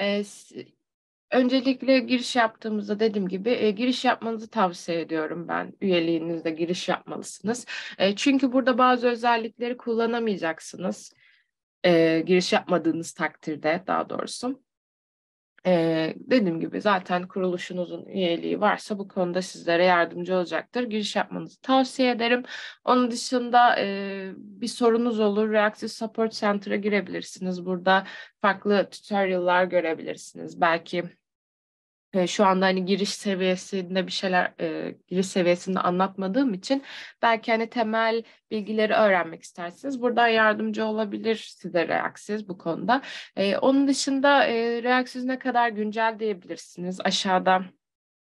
E, öncelikle giriş yaptığımızda dediğim gibi e, giriş yapmanızı tavsiye ediyorum ben. Üyeliğinizde giriş yapmalısınız. E, çünkü burada bazı özellikleri kullanamayacaksınız. E, giriş yapmadığınız takdirde daha doğrusu. Ee, dediğim gibi zaten kuruluşunuzun üyeliği varsa bu konuda sizlere yardımcı olacaktır. Giriş yapmanızı tavsiye ederim. Onun dışında e, bir sorunuz olur Reactive Support Center'a girebilirsiniz. Burada farklı tutorial'lar görebilirsiniz. Belki e, şu anda hani giriş seviyesinde bir şeyler e, giriş seviyesinde anlatmadığım için belki hani temel bilgileri öğrenmek istersiniz. Buradan yardımcı olabilir size Reaksiz bu konuda. E, onun dışında e, Reaksiz ne kadar güncel diyebilirsiniz. Aşağıda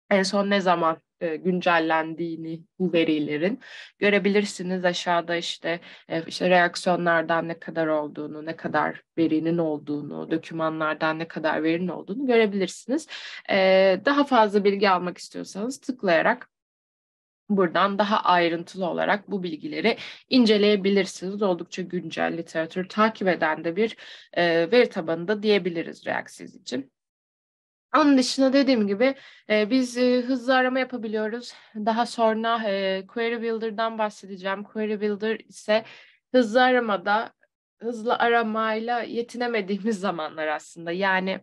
en son ne zaman e, güncellendiğini bu verilerin görebilirsiniz. Aşağıda işte, e, işte reaksiyonlardan ne kadar olduğunu, ne kadar verinin olduğunu, dokümanlardan ne kadar verinin olduğunu görebilirsiniz. E, daha fazla bilgi almak istiyorsanız tıklayarak buradan daha ayrıntılı olarak bu bilgileri inceleyebilirsiniz. Oldukça güncel literatür takip eden de bir e, veri tabanı da diyebiliriz Reaksiz için. Onun dışında dediğim gibi e, biz e, hızlı arama yapabiliyoruz. Daha sonra e, Query Builder'dan bahsedeceğim. Query Builder ise hızlı aramada hızlı aramayla yetinemediğimiz zamanlar aslında. Yani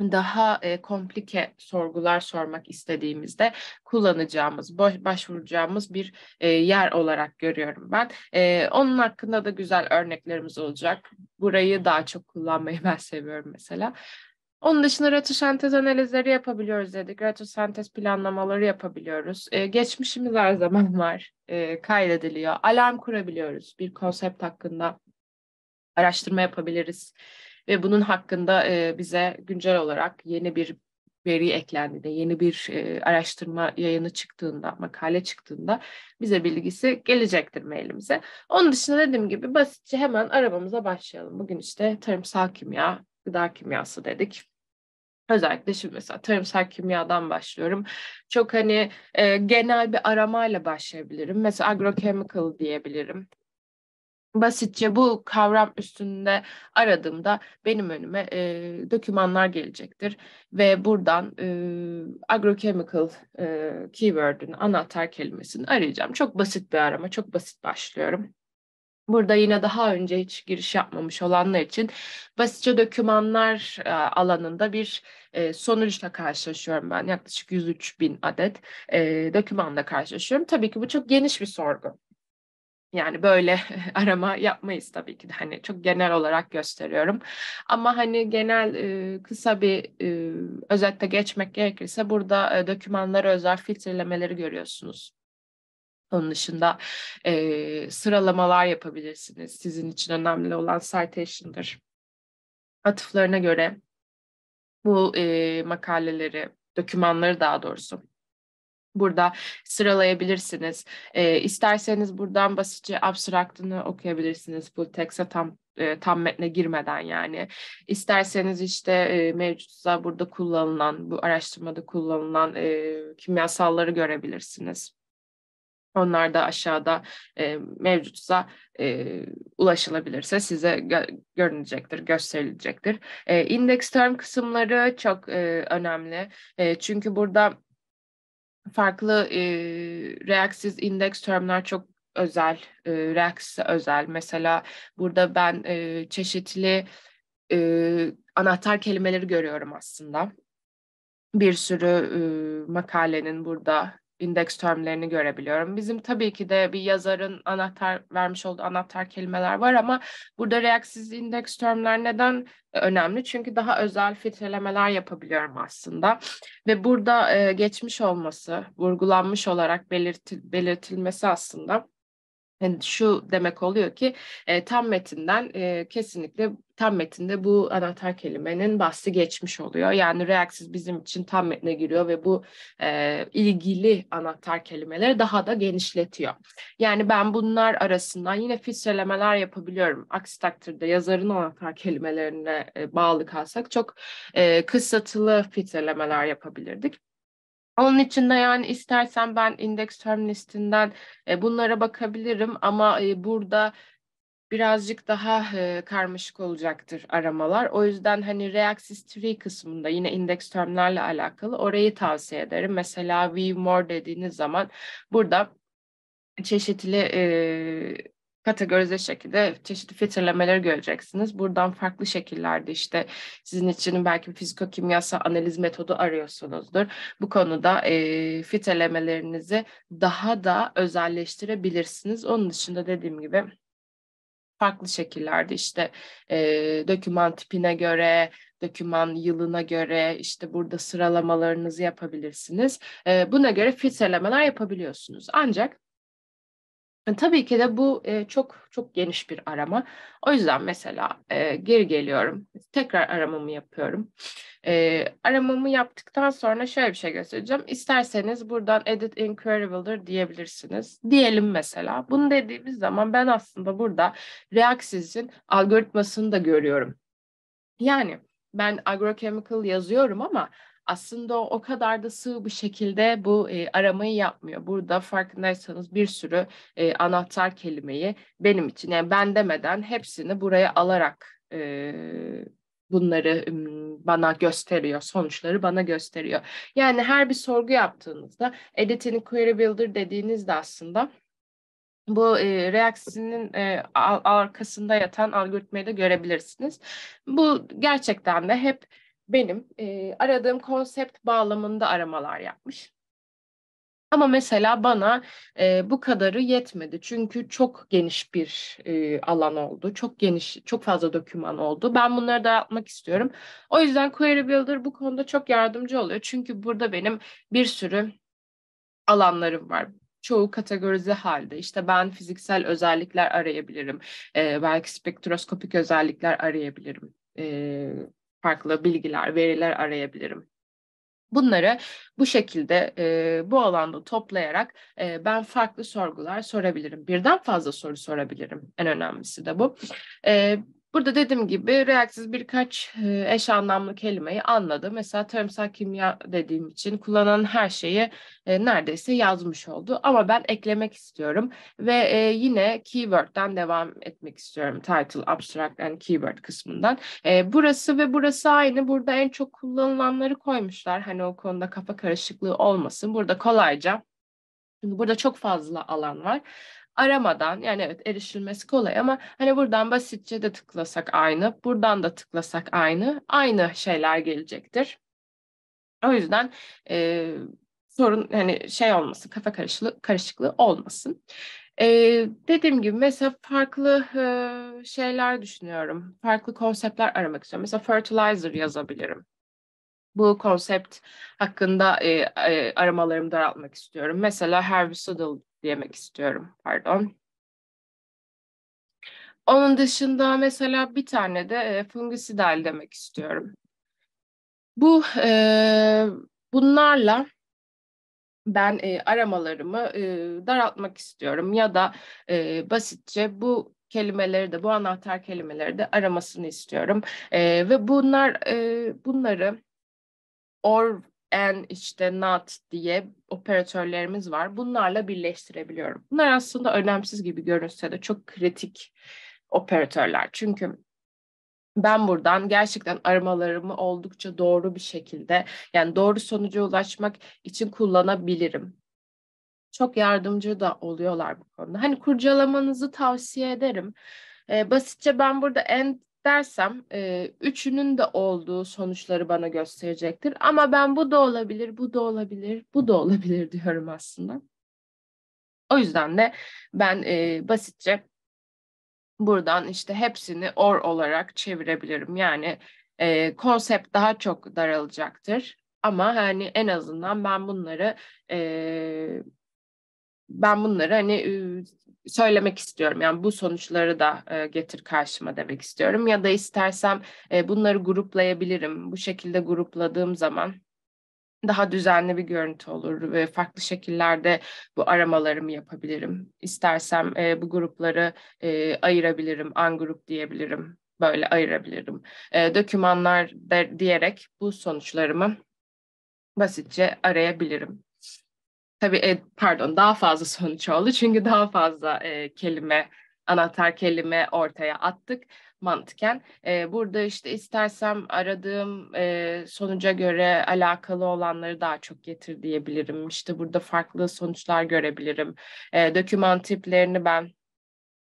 daha e, komplike sorgular sormak istediğimizde kullanacağımız, başvuracağımız bir e, yer olarak görüyorum ben. E, onun hakkında da güzel örneklerimiz olacak. Burayı daha çok kullanmayı ben seviyorum mesela. Onun dışında retrosentez analizleri yapabiliyoruz dedik. Rötuşentez planlamaları yapabiliyoruz. Ee, geçmişimiz her zaman var. Ee, kaydediliyor. Alarm kurabiliyoruz. Bir konsept hakkında araştırma yapabiliriz. Ve bunun hakkında e, bize güncel olarak yeni bir veri eklendiğinde, yeni bir e, araştırma yayını çıktığında, makale çıktığında bize bilgisi gelecektir mailimize. Onun dışında dediğim gibi basitçe hemen arabamıza başlayalım. Bugün işte tarımsal kimya, gıda kimyası dedik. Özellikle şimdi mesela tarımsal kimyadan başlıyorum. Çok hani e, genel bir aramayla başlayabilirim. Mesela agrochemical diyebilirim. Basitçe bu kavram üstünde aradığımda benim önüme e, dokümanlar gelecektir. Ve buradan e, agrochemical e, keyword'ünü, anahtar kelimesini arayacağım. Çok basit bir arama, çok basit başlıyorum. Burada yine daha önce hiç giriş yapmamış olanlar için basitçe dokümanlar e, alanında bir e, sonuçla karşılaşıyorum ben. Yaklaşık 103 bin adet e, dokümanla karşılaşıyorum. Tabii ki bu çok geniş bir sorgu. Yani böyle arama yapmayız tabii ki de hani çok genel olarak gösteriyorum. Ama hani genel kısa bir özette geçmek gerekirse burada e, dokümanlara özel filtrelemeleri görüyorsunuz. Onun dışında e, sıralamalar yapabilirsiniz. Sizin için önemli olan citation'dır. Atıflarına göre bu e, makaleleri, dokümanları daha doğrusu burada sıralayabilirsiniz. E, isterseniz buradan basitçe abstractını okuyabilirsiniz. Bu text'e tam e, tam metne girmeden yani. İsterseniz işte e, mevcutsa burada kullanılan, bu araştırmada kullanılan e, kimyasalları görebilirsiniz. Onlar da aşağıda e, mevcutsa e, ulaşılabilirse size gö- görünecektir, gösterilecektir. E, index term kısımları çok e, önemli. E, çünkü burada farklı e, reaksiz indeks termler çok özel, e, reaksiyse özel. Mesela burada ben e, çeşitli e, anahtar kelimeleri görüyorum aslında bir sürü e, makalenin burada indeks termlerini görebiliyorum. Bizim tabii ki de bir yazarın anahtar vermiş olduğu anahtar kelimeler var ama burada reaksiz indeks termler neden e, önemli? Çünkü daha özel filtrelemeler yapabiliyorum aslında. Ve burada e, geçmiş olması, vurgulanmış olarak belirti, belirtilmesi aslında yani şu demek oluyor ki e, tam metinden e, kesinlikle tam metinde bu anahtar kelimenin bahsi geçmiş oluyor. Yani reaksiz bizim için tam metne giriyor ve bu e, ilgili anahtar kelimeleri daha da genişletiyor. Yani ben bunlar arasından yine filtrelemeler yapabiliyorum. Aksi takdirde yazarın anahtar kelimelerine e, bağlı kalsak çok e, kısaltılı filtrelemeler yapabilirdik. Onun için de yani istersen ben indeks term listinden e, bunlara bakabilirim ama e, burada birazcık daha e, karmaşık olacaktır aramalar. O yüzden hani Reaxis 3 kısmında yine indeks termlerle alakalı orayı tavsiye ederim. Mesela view more dediğiniz zaman burada çeşitli kategorize şekilde çeşitli filtrelemeleri göreceksiniz. Buradan farklı şekillerde işte sizin için belki fiziko kimyasal analiz metodu arıyorsunuzdur. Bu konuda e, filtrelemelerinizi daha da özelleştirebilirsiniz. Onun dışında dediğim gibi farklı şekillerde işte e, döküman tipine göre, doküman yılına göre işte burada sıralamalarınızı yapabilirsiniz. E, buna göre filtrelemeler yapabiliyorsunuz. Ancak e, tabii ki de bu e, çok çok geniş bir arama. O yüzden mesela e, geri geliyorum, tekrar aramamı yapıyorum. E, aramamı yaptıktan sonra şöyle bir şey göstereceğim. İsterseniz buradan edit Builder diyebilirsiniz. Diyelim mesela. Bunu dediğimiz zaman ben aslında burada Reaxis'in algoritmasını da görüyorum. Yani ben agrochemical yazıyorum ama aslında o kadar da sığ bir şekilde bu e, aramayı yapmıyor. Burada farkındaysanız bir sürü e, anahtar kelimeyi benim için yani ben demeden hepsini buraya alarak e, bunları bana gösteriyor, sonuçları bana gösteriyor. Yani her bir sorgu yaptığınızda editini query builder dediğinizde aslında bu e, reaksinin e, arkasında yatan algoritmayı da görebilirsiniz. Bu gerçekten de hep benim e, aradığım konsept bağlamında aramalar yapmış. Ama mesela bana e, bu kadarı yetmedi çünkü çok geniş bir e, alan oldu, çok geniş, çok fazla doküman oldu. Ben bunları dağıtmak istiyorum. O yüzden Query Builder bu konuda çok yardımcı oluyor çünkü burada benim bir sürü alanlarım var çoğu kategorize halde. İşte ben fiziksel özellikler arayabilirim. E, belki spektroskopik özellikler arayabilirim. E, farklı bilgiler, veriler arayabilirim. Bunları bu şekilde e, bu alanda toplayarak e, ben farklı sorgular sorabilirim. Birden fazla soru sorabilirim. En önemlisi de bu. E, Burada dediğim gibi reaksiz birkaç e, eş anlamlı kelimeyi anladım. Mesela tarımsal kimya dediğim için kullanan her şeyi e, neredeyse yazmış oldu. Ama ben eklemek istiyorum ve e, yine keyword'den devam etmek istiyorum. Title, abstract and keyword kısmından. Burası ve burası aynı. Burada en çok kullanılanları koymuşlar. Hani o konuda kafa karışıklığı olmasın. Burada kolayca Burada çok fazla alan var aramadan yani evet erişilmesi kolay ama hani buradan basitçe de tıklasak aynı, buradan da tıklasak aynı, aynı şeyler gelecektir. O yüzden e, sorun hani şey olmasın, kafa karışıklığı, karışıklığı olmasın. E, dediğim gibi mesela farklı e, şeyler düşünüyorum, farklı konseptler aramak istiyorum. Mesela fertilizer yazabilirim bu konsept hakkında e, e, aramalarımı daraltmak istiyorum. Mesela herbicidal diyemek istiyorum. Pardon. Onun dışında mesela bir tane de e, fungisidal demek istiyorum. Bu e, bunlarla ben e, aramalarımı e, daraltmak istiyorum ya da e, basitçe bu kelimeleri de bu anahtar kelimeleri de aramasını istiyorum e, ve bunlar e, bunları or and işte not diye operatörlerimiz var. Bunlarla birleştirebiliyorum. Bunlar aslında önemsiz gibi görünse de çok kritik operatörler. Çünkü ben buradan gerçekten aramalarımı oldukça doğru bir şekilde yani doğru sonuca ulaşmak için kullanabilirim. Çok yardımcı da oluyorlar bu konuda. Hani kurcalamanızı tavsiye ederim. Ee, basitçe ben burada end dersem e, üçünün de olduğu sonuçları bana gösterecektir. Ama ben bu da olabilir, bu da olabilir, bu da olabilir diyorum aslında. O yüzden de ben e, basitçe buradan işte hepsini or olarak çevirebilirim. Yani e, konsept daha çok daralacaktır. Ama hani en azından ben bunları e, ben bunları hani ıı, söylemek istiyorum. Yani bu sonuçları da ıı, getir karşıma demek istiyorum. Ya da istersem e, bunları gruplayabilirim. Bu şekilde grupladığım zaman daha düzenli bir görüntü olur ve farklı şekillerde bu aramalarımı yapabilirim. İstersem e, bu grupları e, ayırabilirim, an grup diyebilirim, böyle ayırabilirim. E, dokümanlar de, diyerek bu sonuçlarımı basitçe arayabilirim. Tabii e, pardon daha fazla sonuç oldu çünkü daha fazla e, kelime, anahtar kelime ortaya attık mantıken. E, burada işte istersem aradığım e, sonuca göre alakalı olanları daha çok getir diyebilirim. İşte burada farklı sonuçlar görebilirim. E, döküman tiplerini ben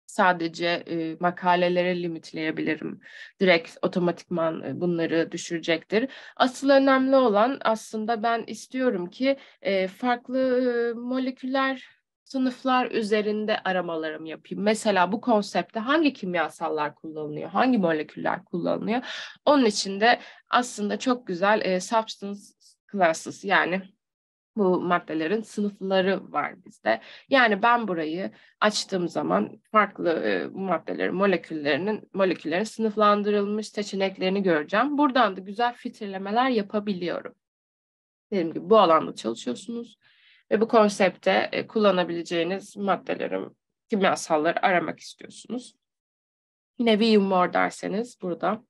sadece e, makalelere limitleyebilirim. Direkt otomatikman e, bunları düşürecektir. Asıl önemli olan aslında ben istiyorum ki e, farklı e, moleküler sınıflar üzerinde aramalarım yapayım. Mesela bu konsepte hangi kimyasallar kullanılıyor, hangi moleküller kullanılıyor. Onun için de aslında çok güzel e, substance classes yani bu maddelerin sınıfları var bizde. Yani ben burayı açtığım zaman farklı e, maddelerin moleküllerinin moleküllerin sınıflandırılmış seçeneklerini göreceğim. Buradan da güzel filtrelemeler yapabiliyorum. Dediğim gibi bu alanda çalışıyorsunuz ve bu konsepte e, kullanabileceğiniz maddelerin kimyasalları aramak istiyorsunuz. Yine View More derseniz burada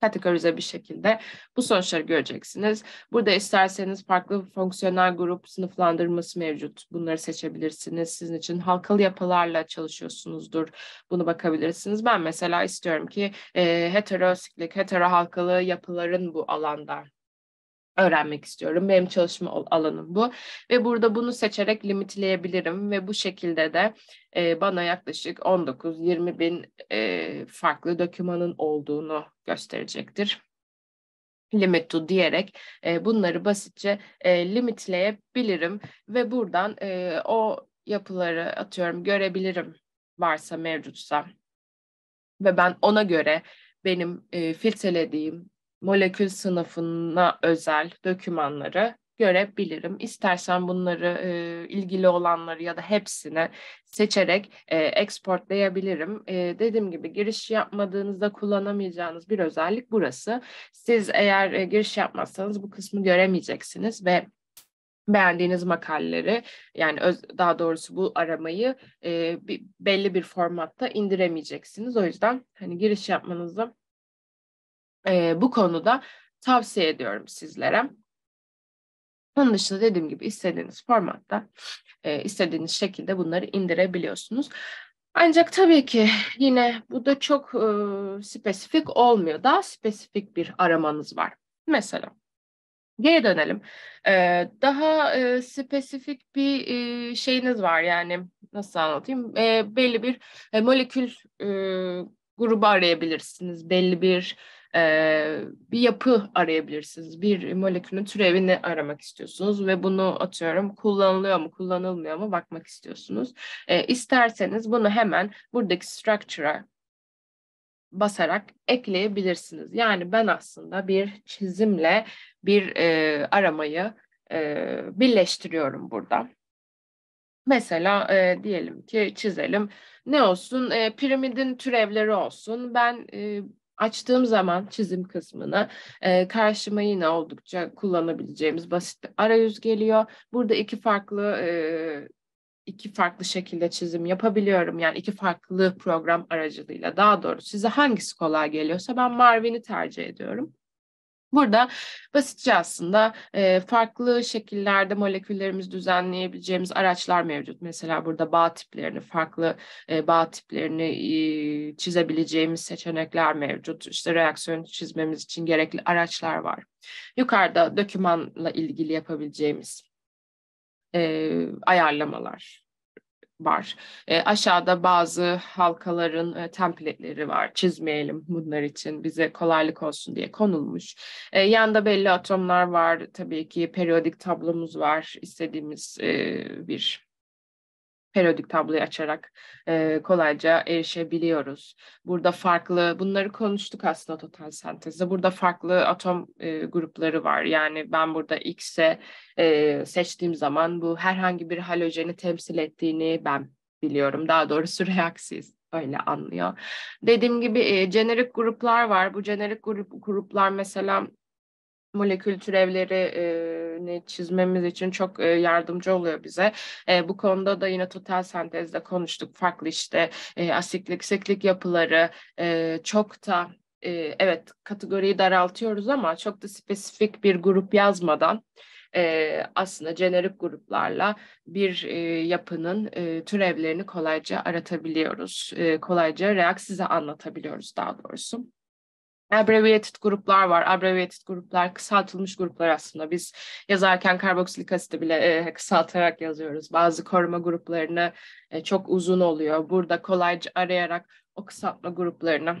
kategorize bir şekilde bu sonuçları göreceksiniz. Burada isterseniz farklı fonksiyonel grup sınıflandırması mevcut. Bunları seçebilirsiniz. Sizin için halkalı yapılarla çalışıyorsunuzdur. Bunu bakabilirsiniz. Ben mesela istiyorum ki e, heterosiklik, hetero halkalı yapıların bu alanda öğrenmek istiyorum. Benim çalışma alanım bu ve burada bunu seçerek limitleyebilirim ve bu şekilde de e, bana yaklaşık 19-20 bin e, farklı dokümanın olduğunu gösterecektir. Limit to diyerek e, bunları basitçe e, limitleyebilirim ve buradan e, o yapıları atıyorum görebilirim varsa mevcutsa ve ben ona göre benim e, filtrelediğim molekül sınıfına özel dokümanları görebilirim. İstersen bunları e, ilgili olanları ya da hepsini seçerek e, exportlayabilirim. E, dediğim gibi giriş yapmadığınızda kullanamayacağınız bir özellik burası. Siz eğer e, giriş yapmazsanız bu kısmı göremeyeceksiniz ve beğendiğiniz makaleleri yani öz, daha doğrusu bu aramayı e, bir, belli bir formatta indiremeyeceksiniz. O yüzden hani giriş yapmanızı e, bu konuda tavsiye ediyorum sizlere. Onun dışında dediğim gibi istediğiniz formatta, e, istediğiniz şekilde bunları indirebiliyorsunuz. Ancak tabii ki yine bu da çok e, spesifik olmuyor. Daha spesifik bir aramanız var. Mesela geri dönelim. Ee, daha e, spesifik bir e, şeyiniz var yani nasıl anlatayım? E, belli bir e, molekül e, grubu arayabilirsiniz. Belli bir e, bir yapı arayabilirsiniz. Bir molekülün türevini aramak istiyorsunuz ve bunu atıyorum kullanılıyor mu kullanılmıyor mu bakmak istiyorsunuz. E, isterseniz bunu hemen buradaki structure'a basarak ekleyebilirsiniz. Yani ben aslında bir çizimle bir e, aramayı e, birleştiriyorum burada. Mesela e, diyelim ki çizelim ne olsun e, piramidin türevleri olsun. Ben e, Açtığım zaman çizim kısmını e, karşıma yine oldukça kullanabileceğimiz basit bir arayüz geliyor. Burada iki farklı e, iki farklı şekilde çizim yapabiliyorum. Yani iki farklı program aracılığıyla daha doğrusu size hangisi kolay geliyorsa ben Marvin'i tercih ediyorum. Burada basitçe aslında e, farklı şekillerde moleküllerimiz düzenleyebileceğimiz araçlar mevcut. Mesela burada bağ tiplerini, farklı e, bağ tiplerini e, çizebileceğimiz seçenekler mevcut. İşte reaksiyon çizmemiz için gerekli araçlar var. Yukarıda dökümanla ilgili yapabileceğimiz e, ayarlamalar var. E, aşağıda bazı halkaların e, template'leri var. Çizmeyelim bunlar için bize kolaylık olsun diye konulmuş. E, yanda belli atomlar var. Tabii ki periyodik tablomuz var. İstediğimiz e, bir periyodik tabloyu açarak e, kolayca erişebiliyoruz. Burada farklı, bunları konuştuk aslında total sentezde. Burada farklı atom e, grupları var. Yani ben burada X'e e, seçtiğim zaman bu herhangi bir halojeni temsil ettiğini ben biliyorum. Daha doğrusu reaksiz öyle anlıyor. Dediğim gibi e, jenerik gruplar var. Bu jenerik grup, gruplar mesela molekül türevlerini çizmemiz için çok yardımcı oluyor bize. Bu konuda da yine total sentezde konuştuk. Farklı işte asiklik siklik yapıları çok da evet kategoriyi daraltıyoruz ama çok da spesifik bir grup yazmadan aslında jenerik gruplarla bir yapının türevlerini kolayca aratabiliyoruz. kolayca reaksize anlatabiliyoruz daha doğrusu abbreviated gruplar var. Abbreviated gruplar kısaltılmış gruplar aslında. Biz yazarken karboksilik asit bile e, kısaltarak yazıyoruz. Bazı koruma gruplarını e, çok uzun oluyor. Burada kolayca arayarak o kısaltma gruplarını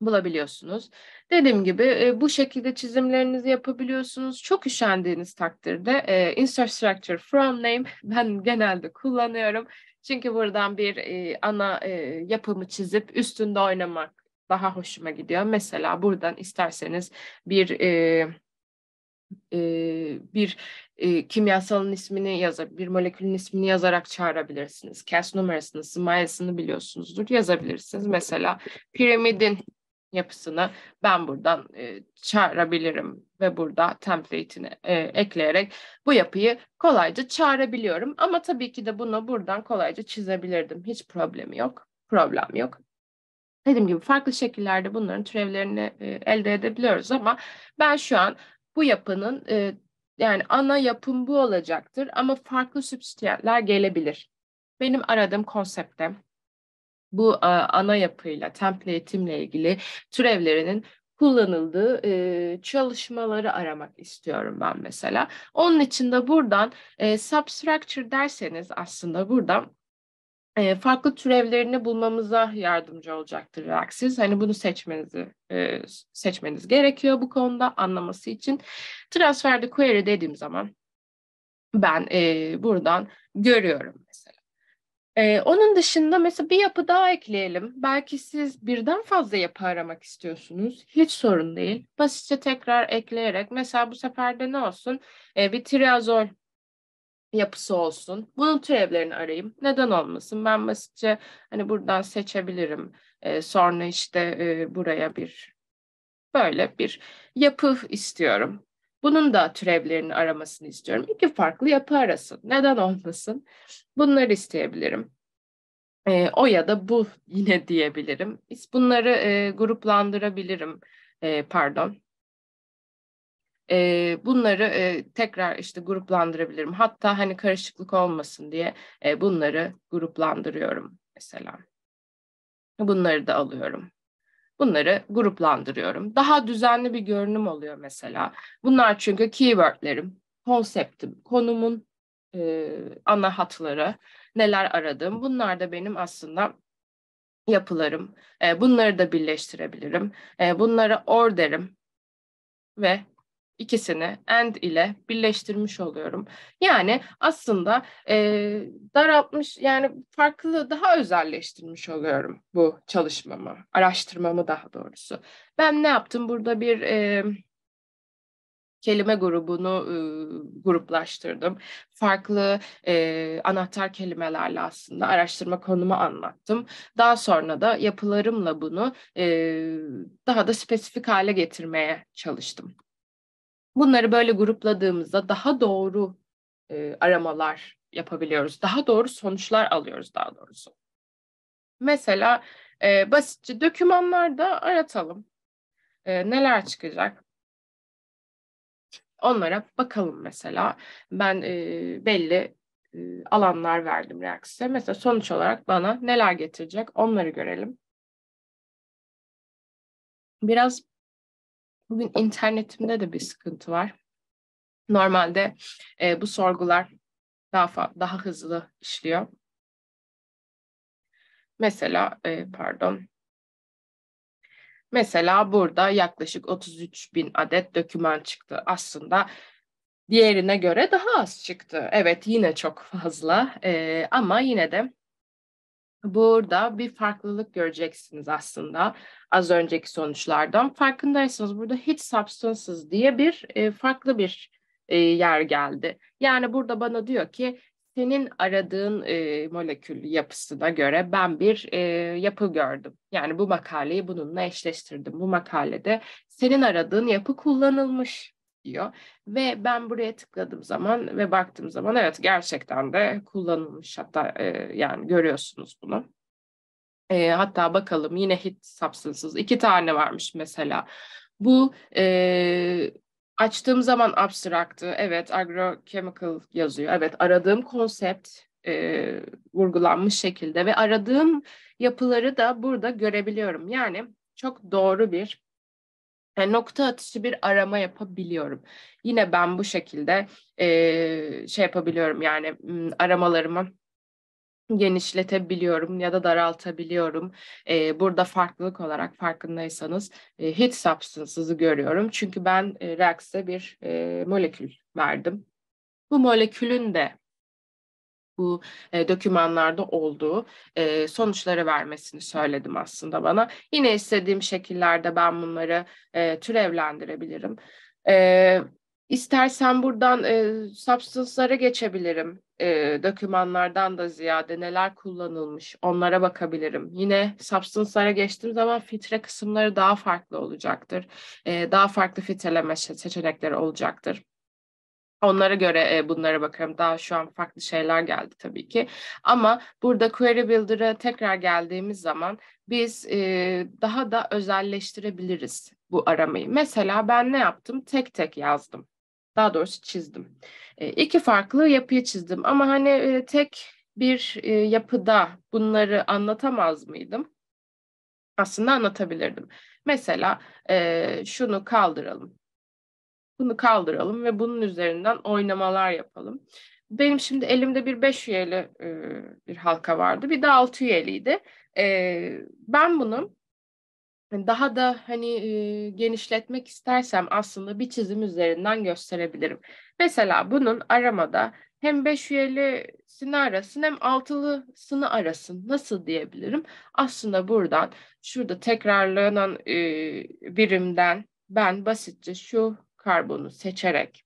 bulabiliyorsunuz. Dediğim gibi e, bu şekilde çizimlerinizi yapabiliyorsunuz. Çok üşendiğiniz takdirde e, insert structure from name ben genelde kullanıyorum. Çünkü buradan bir e, ana e, yapımı çizip üstünde oynamak daha hoşuma gidiyor. Mesela buradan isterseniz bir e, e, bir e, kimyasalın ismini yazıp bir molekülün ismini yazarak çağırabilirsiniz. Cas numarasını, simayasını biliyorsunuzdur yazabilirsiniz. Mesela piramidin yapısını ben buradan e, çağırabilirim ve burada template'ini e, ekleyerek bu yapıyı kolayca çağırabiliyorum. Ama tabii ki de bunu buradan kolayca çizebilirdim. Hiç problemi yok. Problem yok dediğim gibi farklı şekillerde bunların türevlerini e, elde edebiliyoruz ama ben şu an bu yapının e, yani ana yapım bu olacaktır ama farklı substitüler gelebilir. Benim aradığım konseptte bu e, ana yapıyla, template'imle ilgili türevlerinin kullanıldığı e, çalışmaları aramak istiyorum ben mesela. Onun için de buradan e, substructure derseniz aslında buradan farklı türevlerini bulmamıza yardımcı olacaktır Reaksiz. Hani bunu seçmenizi seçmeniz gerekiyor bu konuda anlaması için. Transfer Transferde query dediğim zaman ben buradan görüyorum mesela. onun dışında mesela bir yapı daha ekleyelim. Belki siz birden fazla yapı aramak istiyorsunuz. Hiç sorun değil. Basitçe tekrar ekleyerek mesela bu sefer de ne olsun? bir triazol yapısı olsun. Bunun türevlerini arayayım. Neden olmasın? Ben basitçe hani buradan seçebilirim. E, sonra işte e, buraya bir böyle bir yapı istiyorum. Bunun da türevlerini aramasını istiyorum. İki farklı yapı arasın. Neden olmasın? Bunları isteyebilirim. E, o ya da bu yine diyebilirim. Bunları e, gruplandırabilirim. E, pardon e, bunları e, tekrar işte gruplandırabilirim. Hatta hani karışıklık olmasın diye e, bunları gruplandırıyorum mesela. Bunları da alıyorum. Bunları gruplandırıyorum. Daha düzenli bir görünüm oluyor mesela. Bunlar çünkü keywordlerim, konseptim, konumun e, ana hatları, neler aradım. Bunlar da benim aslında yapılarım. E, bunları da birleştirebilirim. E, bunlara orderim ve ikisini and ile birleştirmiş oluyorum. Yani aslında e, daraltmış yani farklı daha özelleştirmiş oluyorum bu çalışmamı, araştırmamı daha doğrusu. Ben ne yaptım? Burada bir e, kelime grubunu e, gruplaştırdım. Farklı e, anahtar kelimelerle aslında araştırma konumu anlattım. Daha sonra da yapılarımla bunu e, daha da spesifik hale getirmeye çalıştım bunları böyle grupladığımızda daha doğru e, aramalar yapabiliyoruz. Daha doğru sonuçlar alıyoruz daha doğrusu. Mesela e, basitçe dokümanlarda aratalım. E, neler çıkacak? Onlara bakalım mesela. Ben e, belli e, alanlar verdim Reax'e. Mesela sonuç olarak bana neler getirecek onları görelim. Biraz Bugün internetimde de bir sıkıntı var. Normalde e, bu sorgular daha daha hızlı işliyor. Mesela e, pardon. Mesela burada yaklaşık 33 bin adet döküman çıktı. Aslında diğerine göre daha az çıktı. Evet yine çok fazla e, ama yine de burada bir farklılık göreceksiniz aslında az önceki sonuçlardan. Farkındaysanız burada hiç substances diye bir e, farklı bir e, yer geldi. Yani burada bana diyor ki senin aradığın e, molekül yapısına göre ben bir e, yapı gördüm. Yani bu makaleyi bununla eşleştirdim. Bu makalede senin aradığın yapı kullanılmış diyor. Ve ben buraya tıkladığım zaman ve baktığım zaman evet gerçekten de kullanılmış. Hatta e, yani görüyorsunuz bunu. E, hatta bakalım yine hit substances iki tane varmış mesela. Bu e, açtığım zaman abstraktı. Evet agrochemical yazıyor. Evet aradığım konsept e, vurgulanmış şekilde ve aradığım yapıları da burada görebiliyorum. Yani çok doğru bir yani nokta atışı bir arama yapabiliyorum. Yine ben bu şekilde e, şey yapabiliyorum yani aramalarımı genişletebiliyorum ya da daraltabiliyorum. E, burada farklılık olarak farkındaysanız e, hit substance'ı görüyorum. Çünkü ben e, Rex'e bir e, molekül verdim. Bu molekülün de bu e, dokümanlarda olduğu e, sonuçları vermesini söyledim aslında bana. Yine istediğim şekillerde ben bunları e, türevlendirebilirim. E, istersen buradan e, substance'lara geçebilirim. E, dokümanlardan da ziyade neler kullanılmış onlara bakabilirim. Yine substance'lara geçtiğim zaman filtre kısımları daha farklı olacaktır. E, daha farklı filtreleme seçenekleri olacaktır. Onlara göre e, bunlara bakarım. Daha şu an farklı şeyler geldi tabii ki. Ama burada Query Builder'a tekrar geldiğimiz zaman biz e, daha da özelleştirebiliriz bu aramayı. Mesela ben ne yaptım? Tek tek yazdım. Daha doğrusu çizdim. E, iki farklı yapıyı çizdim ama hani e, tek bir e, yapıda bunları anlatamaz mıydım? Aslında anlatabilirdim. Mesela e, şunu kaldıralım. Bunu kaldıralım ve bunun üzerinden oynamalar yapalım. Benim şimdi elimde bir beş üyeli e, bir halka vardı. Bir de altı üyeliydi. E, ben bunu daha da hani e, genişletmek istersem aslında bir çizim üzerinden gösterebilirim. Mesela bunun aramada hem beş 5 üyelisini arasın hem altılı altılısını arasın. Nasıl diyebilirim? Aslında buradan şurada tekrarlanan e, birimden ben basitçe şu karbonu seçerek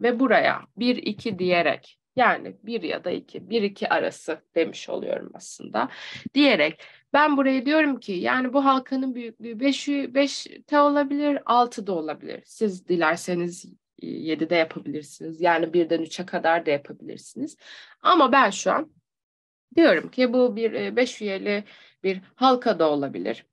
ve buraya 1-2 diyerek yani 1 ya da 2, 1-2 arası demiş oluyorum aslında diyerek ben buraya diyorum ki yani bu halkanın büyüklüğü 5, t olabilir, da olabilir. Siz dilerseniz de yapabilirsiniz. Yani birden 3'e kadar da yapabilirsiniz. Ama ben şu an diyorum ki bu bir 5 e, üyeli bir halka da olabilir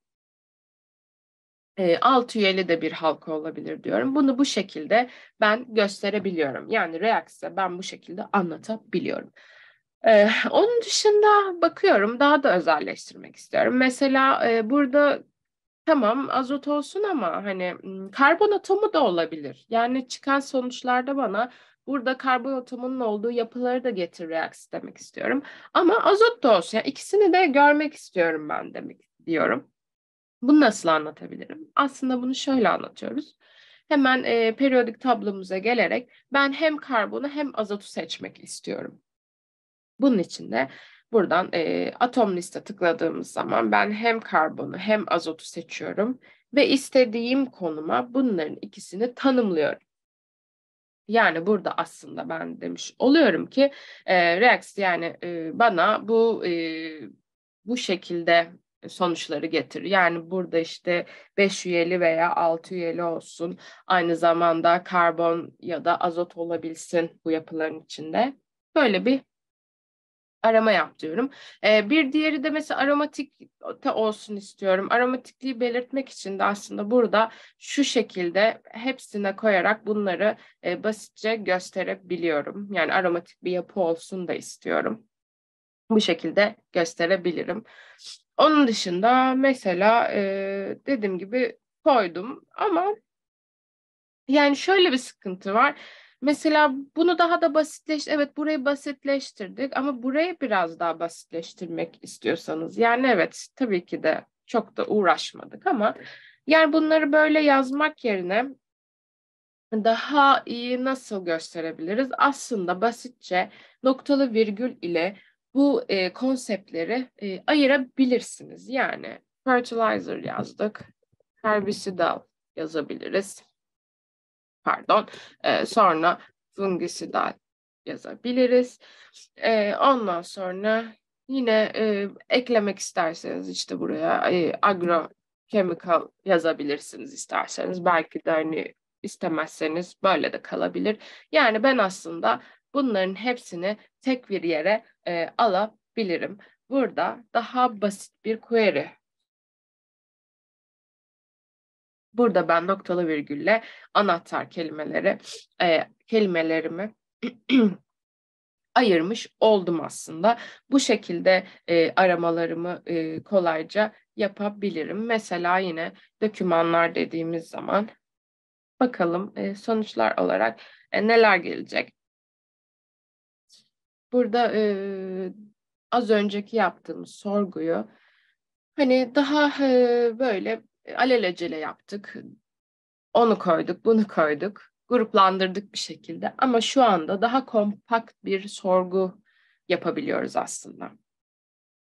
e, alt üyeli de bir halka olabilir diyorum. Bunu bu şekilde ben gösterebiliyorum. Yani Reacts'e ben bu şekilde anlatabiliyorum. Ee, onun dışında bakıyorum daha da özelleştirmek istiyorum. Mesela e, burada tamam azot olsun ama hani karbon atomu da olabilir. Yani çıkan sonuçlarda bana burada karbon atomunun olduğu yapıları da getir reaks demek istiyorum. Ama azot da olsun. Yani ikisini de görmek istiyorum ben demek diyorum. Bunu nasıl anlatabilirim? Aslında bunu şöyle anlatıyoruz. Hemen e, periyodik tablomuza gelerek ben hem karbonu hem azotu seçmek istiyorum. Bunun için de buradan e, atom liste tıkladığımız zaman ben hem karbonu hem azotu seçiyorum ve istediğim konuma bunların ikisini tanımlıyorum. Yani burada aslında ben demiş oluyorum ki e, Reax yani e, bana bu e, bu şekilde sonuçları getirir. Yani burada işte 5 üyeli veya 6 üyeli olsun. Aynı zamanda karbon ya da azot olabilsin bu yapıların içinde. Böyle bir arama yap diyorum. Ee, bir diğeri de mesela aromatik de olsun istiyorum. Aromatikliği belirtmek için de aslında burada şu şekilde hepsine koyarak bunları e, basitçe gösterebiliyorum. Yani aromatik bir yapı olsun da istiyorum. Bu şekilde gösterebilirim. Onun dışında mesela e, dediğim gibi koydum ama yani şöyle bir sıkıntı var. Mesela bunu daha da basitleş, evet burayı basitleştirdik ama burayı biraz daha basitleştirmek istiyorsanız yani evet tabii ki de çok da uğraşmadık ama yani bunları böyle yazmak yerine daha iyi nasıl gösterebiliriz? Aslında basitçe noktalı virgül ile bu e, konseptleri e, ayırabilirsiniz. Yani fertilizer yazdık, herbisidal yazabiliriz. Pardon, e, sonra fungisidal yazabiliriz. E, ondan sonra yine e, eklemek isterseniz işte buraya e, agro chemical yazabilirsiniz isterseniz. Belki de hani istemezseniz böyle de kalabilir. Yani ben aslında Bunların hepsini tek bir yere e, alabilirim. Burada daha basit bir query. Burada ben noktalı virgülle anahtar kelimeleri, e, kelimelerimi ayırmış oldum aslında. Bu şekilde e, aramalarımı e, kolayca yapabilirim. Mesela yine dokümanlar dediğimiz zaman bakalım e, sonuçlar olarak e, neler gelecek burada e, az önceki yaptığımız sorguyu hani daha e, böyle alelacele yaptık. Onu koyduk, bunu koyduk, gruplandırdık bir şekilde ama şu anda daha kompakt bir sorgu yapabiliyoruz aslında.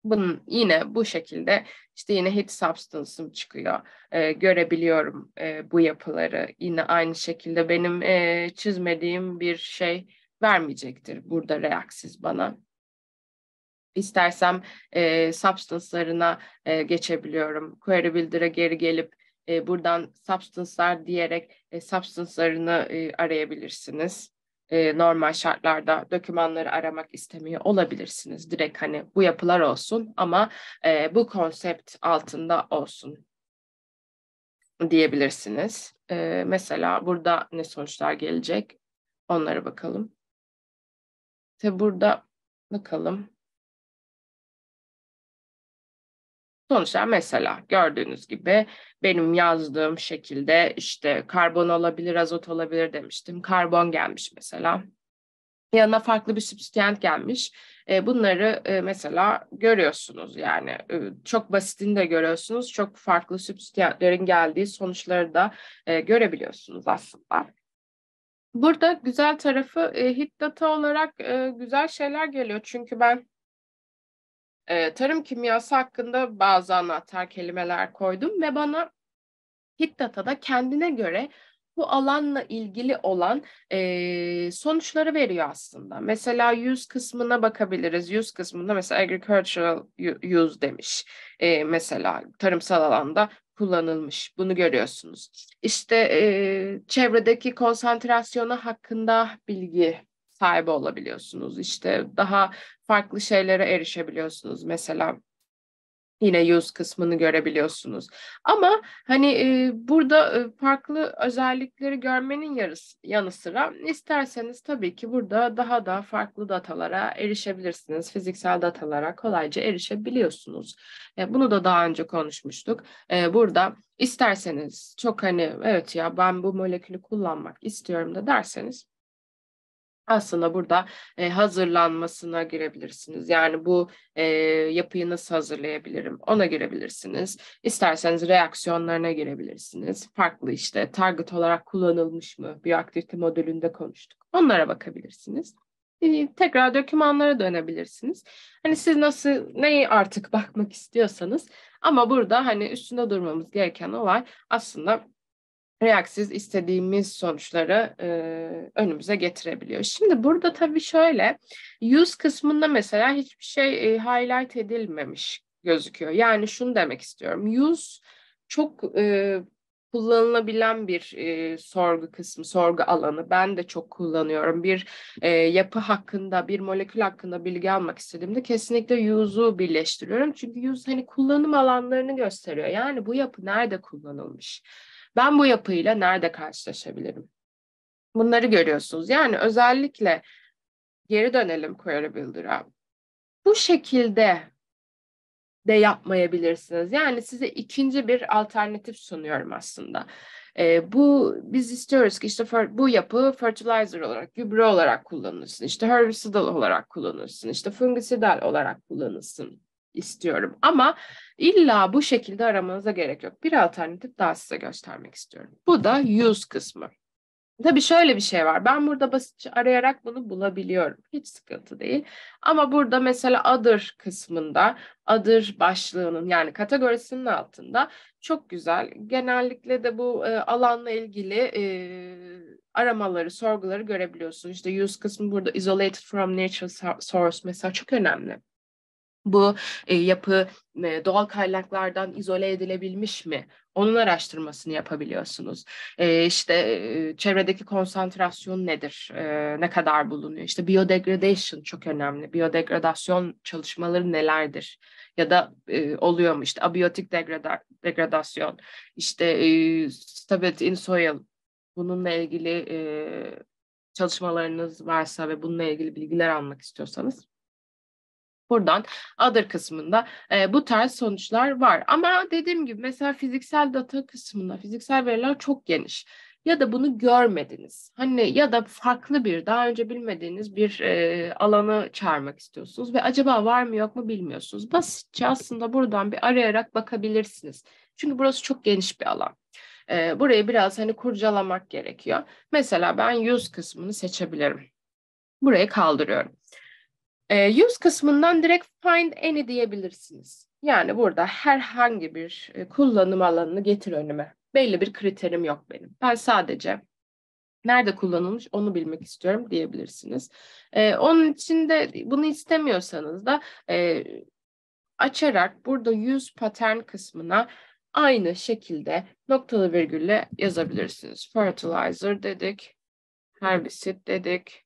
Bunun yine bu şekilde işte yine hit substance'ım çıkıyor. Ee, görebiliyorum e, bu yapıları. Yine aynı şekilde benim e, çizmediğim bir şey vermeyecektir burada reaksiz bana. İstersem e, substance'larına e, geçebiliyorum. Query Builder'a geri gelip e, buradan substance'lar diyerek e, substance'larını e, arayabilirsiniz. E, normal şartlarda dokümanları aramak istemiyor olabilirsiniz. Direkt hani bu yapılar olsun ama e, bu konsept altında olsun diyebilirsiniz. E, mesela burada ne sonuçlar gelecek onlara bakalım. İşte burada bakalım. Sonuçlar mesela gördüğünüz gibi benim yazdığım şekilde işte karbon olabilir, azot olabilir demiştim. Karbon gelmiş mesela. Yanına farklı bir substituent gelmiş. E, bunları e, mesela görüyorsunuz yani e, çok basitini de görüyorsunuz. Çok farklı substiyentlerin geldiği sonuçları da görebiliyorsunuz aslında. Burada güzel tarafı e, hit data olarak e, güzel şeyler geliyor. Çünkü ben e, tarım kimyası hakkında bazı anahtar kelimeler koydum ve bana hit data da kendine göre bu alanla ilgili olan e, sonuçları veriyor aslında. Mesela yüz kısmına bakabiliriz. Yüz kısmında mesela agricultural use demiş. E, mesela tarımsal alanda kullanılmış. Bunu görüyorsunuz. İşte e, çevredeki konsantrasyona hakkında bilgi sahibi olabiliyorsunuz. İşte daha farklı şeylere erişebiliyorsunuz. Mesela yine yüz kısmını görebiliyorsunuz. Ama hani e, burada e, farklı özellikleri görmenin yarısı, yanı sıra isterseniz tabii ki burada daha da farklı datalara erişebilirsiniz. Fiziksel datalara kolayca erişebiliyorsunuz. E, bunu da daha önce konuşmuştuk. E, burada isterseniz çok hani evet ya ben bu molekülü kullanmak istiyorum da derseniz aslında burada e, hazırlanmasına girebilirsiniz. Yani bu e, yapıyı nasıl hazırlayabilirim ona girebilirsiniz. İsterseniz reaksiyonlarına girebilirsiniz. Farklı işte target olarak kullanılmış mı bir aktivite modülünde konuştuk. Onlara bakabilirsiniz. E, tekrar dokümanlara dönebilirsiniz. Hani siz nasıl neyi artık bakmak istiyorsanız ama burada hani üstünde durmamız gereken olay aslında reaksiz istediğimiz sonuçları e, önümüze getirebiliyor. Şimdi burada tabii şöyle, yüz kısmında mesela hiçbir şey e, highlight edilmemiş gözüküyor. Yani şunu demek istiyorum, yüz çok e, kullanılabilen bir e, sorgu kısmı, sorgu alanı. Ben de çok kullanıyorum. Bir e, yapı hakkında, bir molekül hakkında bilgi almak istediğimde kesinlikle yüzü birleştiriyorum. Çünkü yüz hani kullanım alanlarını gösteriyor. Yani bu yapı nerede kullanılmış? Ben bu yapıyla nerede karşılaşabilirim? Bunları görüyorsunuz. Yani özellikle geri dönelim Query Builder'a. Bu şekilde de yapmayabilirsiniz. Yani size ikinci bir alternatif sunuyorum aslında. E, bu biz istiyoruz ki işte fer, bu yapı fertilizer olarak, gübre olarak kullanılsın. İşte herbicidal olarak kullanılsın. İşte fungisidal olarak kullanılsın istiyorum. Ama illa bu şekilde aramanıza gerek yok. Bir alternatif daha size göstermek istiyorum. Bu da use kısmı. Tabii şöyle bir şey var. Ben burada basitçe arayarak bunu bulabiliyorum. Hiç sıkıntı değil. Ama burada mesela other kısmında, other başlığının yani kategorisinin altında çok güzel. Genellikle de bu e, alanla ilgili e, aramaları, sorguları görebiliyorsunuz. İşte use kısmı burada isolated from natural source mesela çok önemli bu e, yapı e, doğal kaynaklardan izole edilebilmiş mi? Onun araştırmasını yapabiliyorsunuz. E, işte e, çevredeki konsantrasyon nedir? E, ne kadar bulunuyor? İşte biodegradation çok önemli. Biyodegradasyon çalışmaları nelerdir? Ya da e, oluyor mu? İşte abiyotik degrada, degradasyon, işte e, stability in soil bununla ilgili e, çalışmalarınız varsa ve bununla ilgili bilgiler almak istiyorsanız Buradan other kısmında e, bu tarz sonuçlar var. Ama dediğim gibi mesela fiziksel data kısmında fiziksel veriler çok geniş. Ya da bunu görmediniz. Hani ya da farklı bir daha önce bilmediğiniz bir e, alanı çağırmak istiyorsunuz ve acaba var mı yok mu bilmiyorsunuz. Basitçe aslında buradan bir arayarak bakabilirsiniz. Çünkü burası çok geniş bir alan. E, burayı biraz hani kurcalamak gerekiyor. Mesela ben yüz kısmını seçebilirim. Burayı kaldırıyorum. E, use kısmından direkt find any diyebilirsiniz. Yani burada herhangi bir e, kullanım alanını getir önüme. Belli bir kriterim yok benim. Ben sadece nerede kullanılmış onu bilmek istiyorum diyebilirsiniz. Ee, onun için de bunu istemiyorsanız da e, açarak burada use pattern kısmına aynı şekilde noktalı virgülle yazabilirsiniz. Fertilizer dedik, herbisit dedik,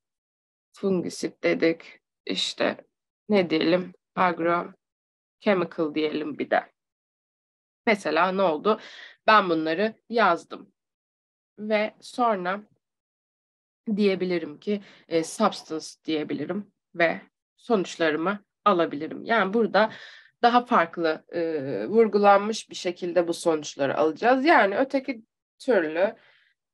fungisit dedik, işte ne diyelim agro chemical diyelim bir de. Mesela ne oldu? Ben bunları yazdım ve sonra diyebilirim ki e, substance diyebilirim ve sonuçlarımı alabilirim. Yani burada daha farklı e, vurgulanmış bir şekilde bu sonuçları alacağız. Yani öteki türlü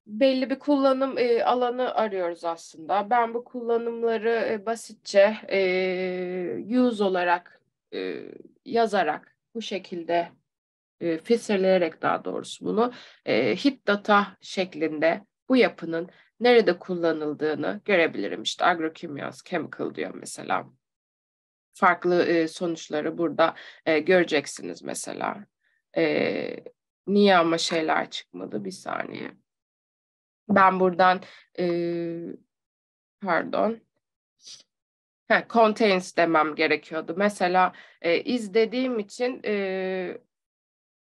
belli bir kullanım e, alanı arıyoruz aslında. Ben bu kullanımları e, basitçe e, use olarak e, yazarak bu şekilde e, filtreleyerek daha doğrusu bunu e, hit data şeklinde bu yapının nerede kullanıldığını görebilirim. İşte agrokimyas, chemical diyor mesela. Farklı e, sonuçları burada e, göreceksiniz mesela. E, niye ama şeyler çıkmadı? Bir saniye. Ben buradan e, pardon ha, contains demem gerekiyordu. Mesela e, izlediğim için e,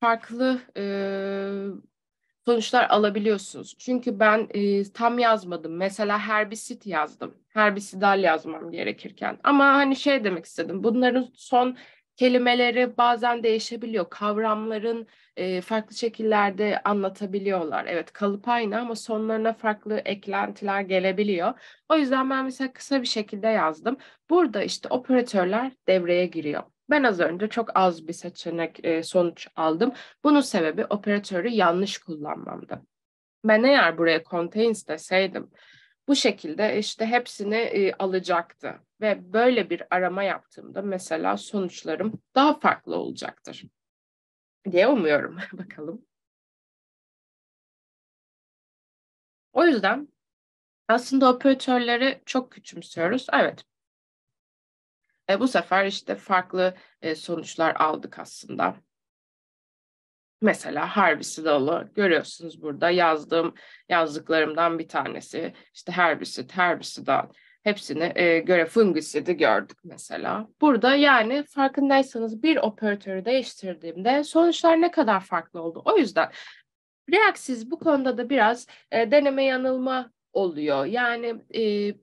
farklı e, sonuçlar alabiliyorsunuz. Çünkü ben e, tam yazmadım. Mesela herbisit yazdım. Herbisidal yazmam gerekirken. Ama hani şey demek istedim. Bunların son kelimeleri bazen değişebiliyor. Kavramların e, farklı şekillerde anlatabiliyorlar. Evet kalıp aynı ama sonlarına farklı eklentiler gelebiliyor. O yüzden ben mesela kısa bir şekilde yazdım. Burada işte operatörler devreye giriyor. Ben az önce çok az bir seçenek e, sonuç aldım. Bunun sebebi operatörü yanlış kullanmamdı. Ben eğer buraya contains deseydim bu şekilde işte hepsini e, alacaktı ve böyle bir arama yaptığımda mesela sonuçlarım daha farklı olacaktır diye umuyorum. Bakalım. O yüzden aslında operatörleri çok küçümsüyoruz. Evet. E, bu sefer işte farklı e, sonuçlar aldık aslında. Mesela harbisi dolu. görüyorsunuz burada yazdığım yazdıklarımdan bir tanesi. işte harbisi, herbisid, dolu. Hepsini e, göre fungüsidi gördük mesela. Burada yani farkındaysanız bir operatörü değiştirdiğimde sonuçlar ne kadar farklı oldu. O yüzden Reaksiz bu konuda da biraz e, deneme yanılma oluyor. Yani e,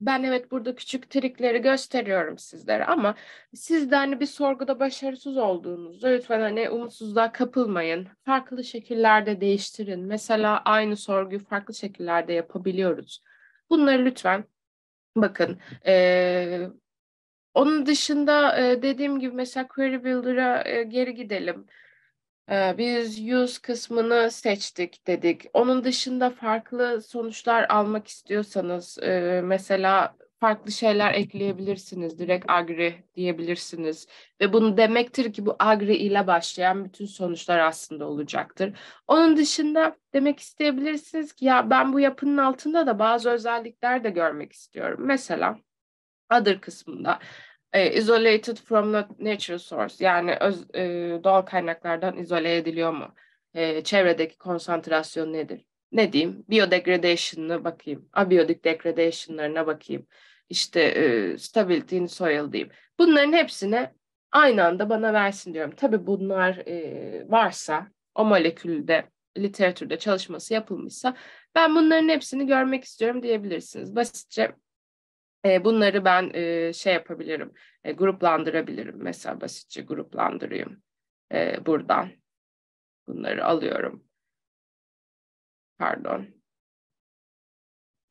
ben evet burada küçük trikleri gösteriyorum sizlere ama siz de hani bir sorguda başarısız olduğunuzda lütfen hani umutsuzluğa kapılmayın. Farklı şekillerde değiştirin. Mesela aynı sorguyu farklı şekillerde yapabiliyoruz. Bunları lütfen Bakın e, onun dışında e, dediğim gibi mesela Query Builder'a e, geri gidelim. E, biz use kısmını seçtik dedik. Onun dışında farklı sonuçlar almak istiyorsanız e, mesela farklı şeyler ekleyebilirsiniz. Direkt agri diyebilirsiniz. Ve bunu demektir ki bu agri ile başlayan bütün sonuçlar aslında olacaktır. Onun dışında demek isteyebilirsiniz ki ya ben bu yapının altında da bazı özellikler de görmek istiyorum. Mesela other kısmında e, isolated from natural source yani öz, e, doğal kaynaklardan izole ediliyor mu? E, çevredeki konsantrasyon nedir? Ne diyeyim? Biodegradation'ına bakayım. Abiyodik degradation'larına bakayım işte e, Stability in Soil diyeyim. Bunların hepsini aynı anda bana versin diyorum. Tabii bunlar e, varsa o molekülde literatürde çalışması yapılmışsa ben bunların hepsini görmek istiyorum diyebilirsiniz. Basitçe e, bunları ben e, şey yapabilirim, e, gruplandırabilirim. Mesela basitçe gruplandırayım e, buradan. Bunları alıyorum. Pardon.